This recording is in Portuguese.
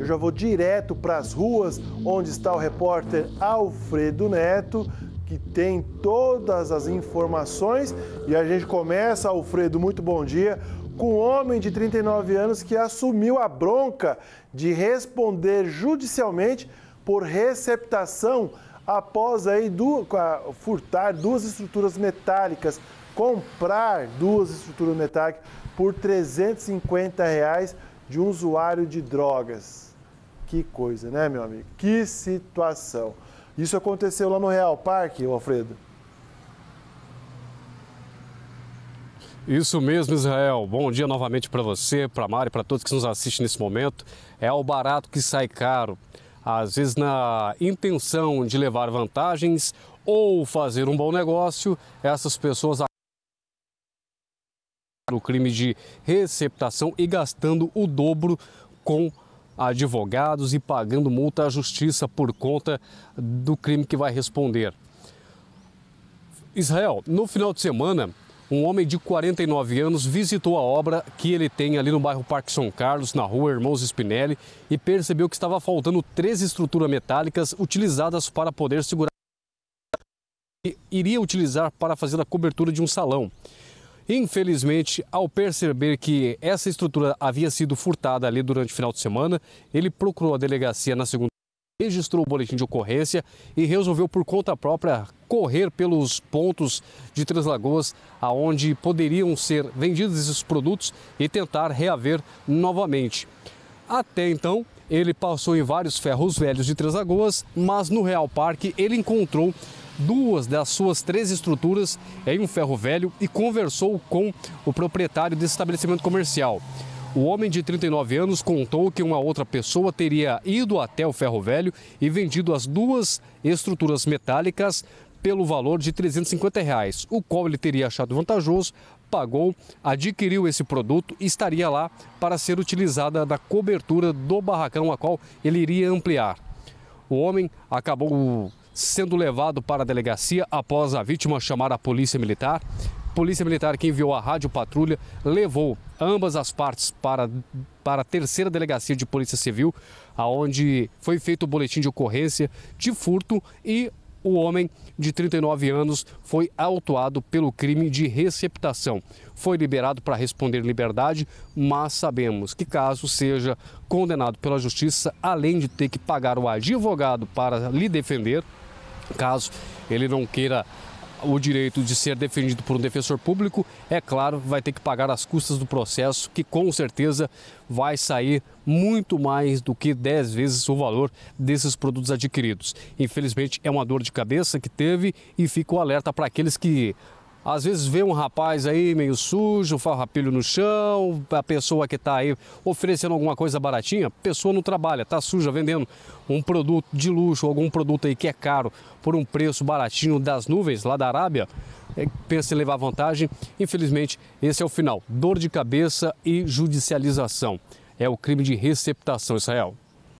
Eu já vou direto para as ruas onde está o repórter Alfredo Neto, que tem todas as informações. E a gente começa, Alfredo, muito bom dia, com um homem de 39 anos que assumiu a bronca de responder judicialmente por receptação após aí du furtar duas estruturas metálicas, comprar duas estruturas metálicas por 350 reais de um usuário de drogas. Que coisa, né, meu amigo? Que situação. Isso aconteceu lá no Real Parque, Alfredo? Isso mesmo, Israel. Bom dia novamente para você, para Mari, para todos que nos assistem nesse momento. É o barato que sai caro. Às vezes, na intenção de levar vantagens ou fazer um bom negócio, essas pessoas o crime de receptação e gastando o dobro com advogados e pagando multa à justiça por conta do crime que vai responder. Israel, no final de semana, um homem de 49 anos visitou a obra que ele tem ali no bairro Parque São Carlos, na rua Irmãos Spinelli, e percebeu que estava faltando três estruturas metálicas utilizadas para poder segurar iria utilizar para fazer a cobertura de um salão. Infelizmente, ao perceber que essa estrutura havia sido furtada ali durante o final de semana, ele procurou a delegacia na segunda registrou o boletim de ocorrência e resolveu por conta própria correr pelos pontos de Três Lagoas, aonde poderiam ser vendidos esses produtos e tentar reaver novamente. Até então, ele passou em vários ferros velhos de Três Lagoas, mas no Real Parque ele encontrou duas das suas três estruturas em um ferro velho e conversou com o proprietário desse estabelecimento comercial. O homem de 39 anos contou que uma outra pessoa teria ido até o ferro velho e vendido as duas estruturas metálicas pelo valor de 350 reais, o qual ele teria achado vantajoso, pagou, adquiriu esse produto e estaria lá para ser utilizada na cobertura do barracão a qual ele iria ampliar. O homem acabou sendo levado para a delegacia após a vítima chamar a polícia militar. Polícia Militar que enviou a rádio patrulha levou ambas as partes para, para a terceira delegacia de Polícia Civil, aonde foi feito o boletim de ocorrência de furto e o homem, de 39 anos, foi autuado pelo crime de receptação. Foi liberado para responder liberdade, mas sabemos que, caso seja condenado pela justiça, além de ter que pagar o advogado para lhe defender, caso ele não queira o direito de ser defendido por um defensor público, é claro, vai ter que pagar as custas do processo, que com certeza vai sair muito mais do que 10 vezes o valor desses produtos adquiridos. Infelizmente, é uma dor de cabeça que teve e fica o alerta para aqueles que às vezes vê um rapaz aí meio sujo, farrapilho no chão, a pessoa que está aí oferecendo alguma coisa baratinha, pessoa não trabalha, está suja vendendo um produto de luxo, algum produto aí que é caro por um preço baratinho das nuvens lá da Arábia, é, pensa em levar vantagem. Infelizmente, esse é o final. Dor de cabeça e judicialização. É o crime de receptação, Israel.